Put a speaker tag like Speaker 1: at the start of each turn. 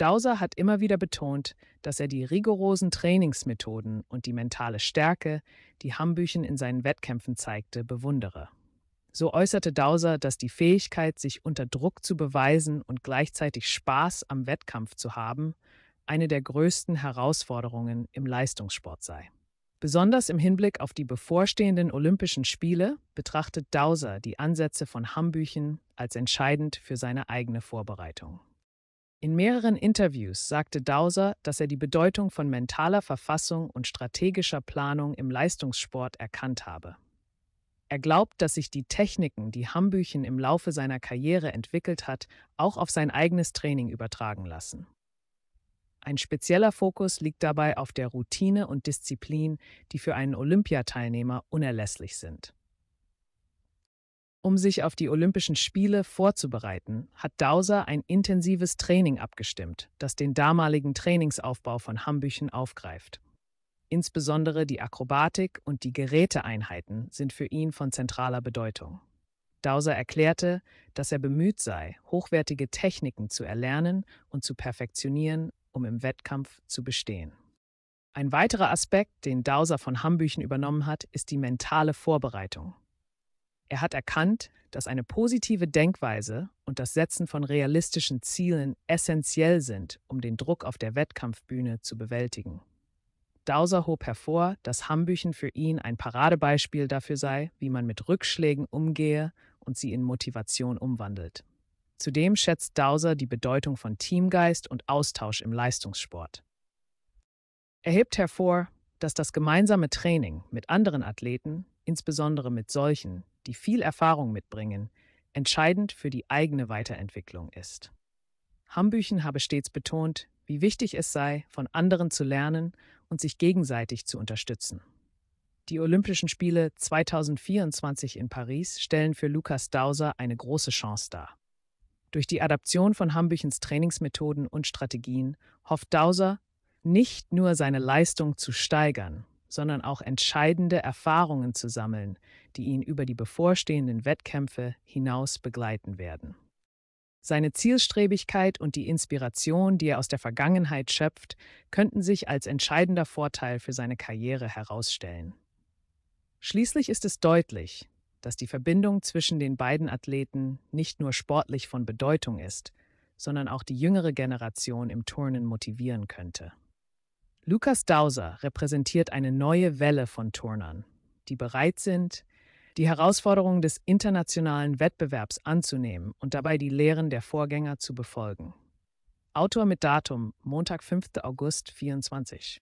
Speaker 1: Dauser hat immer wieder betont, dass er die rigorosen Trainingsmethoden und die mentale Stärke, die Hambüchen in seinen Wettkämpfen zeigte, bewundere. So äußerte Dauser, dass die Fähigkeit, sich unter Druck zu beweisen und gleichzeitig Spaß am Wettkampf zu haben, eine der größten Herausforderungen im Leistungssport sei. Besonders im Hinblick auf die bevorstehenden Olympischen Spiele betrachtet Dauser die Ansätze von Hambüchen als entscheidend für seine eigene Vorbereitung. In mehreren Interviews sagte Dauser, dass er die Bedeutung von mentaler Verfassung und strategischer Planung im Leistungssport erkannt habe. Er glaubt, dass sich die Techniken, die Hambüchen im Laufe seiner Karriere entwickelt hat, auch auf sein eigenes Training übertragen lassen. Ein spezieller Fokus liegt dabei auf der Routine und Disziplin, die für einen Olympiateilnehmer unerlässlich sind. Um sich auf die Olympischen Spiele vorzubereiten, hat Dauser ein intensives Training abgestimmt, das den damaligen Trainingsaufbau von Hambüchen aufgreift. Insbesondere die Akrobatik und die Geräteeinheiten sind für ihn von zentraler Bedeutung. Dauser erklärte, dass er bemüht sei, hochwertige Techniken zu erlernen und zu perfektionieren, um im Wettkampf zu bestehen. Ein weiterer Aspekt, den Dauser von Hambüchen übernommen hat, ist die mentale Vorbereitung. Er hat erkannt, dass eine positive Denkweise und das Setzen von realistischen Zielen essentiell sind, um den Druck auf der Wettkampfbühne zu bewältigen. Dauser hob hervor, dass Hambüchen für ihn ein Paradebeispiel dafür sei, wie man mit Rückschlägen umgehe und sie in Motivation umwandelt. Zudem schätzt Dauser die Bedeutung von Teamgeist und Austausch im Leistungssport. Er hebt hervor, dass das gemeinsame Training mit anderen Athleten, insbesondere mit solchen, die viel Erfahrung mitbringen, entscheidend für die eigene Weiterentwicklung ist. Hambüchen habe stets betont, wie wichtig es sei, von anderen zu lernen und sich gegenseitig zu unterstützen. Die Olympischen Spiele 2024 in Paris stellen für Lukas Dauser eine große Chance dar. Durch die Adaption von Hambüchens Trainingsmethoden und Strategien hofft Dauser, nicht nur seine Leistung zu steigern, sondern auch entscheidende Erfahrungen zu sammeln, die ihn über die bevorstehenden Wettkämpfe hinaus begleiten werden. Seine Zielstrebigkeit und die Inspiration, die er aus der Vergangenheit schöpft, könnten sich als entscheidender Vorteil für seine Karriere herausstellen. Schließlich ist es deutlich, dass die Verbindung zwischen den beiden Athleten nicht nur sportlich von Bedeutung ist, sondern auch die jüngere Generation im Turnen motivieren könnte. Lukas Dauser repräsentiert eine neue Welle von Turnern, die bereit sind, die Herausforderungen des internationalen Wettbewerbs anzunehmen und dabei die Lehren der Vorgänger zu befolgen. Autor mit Datum Montag, 5. August 2024.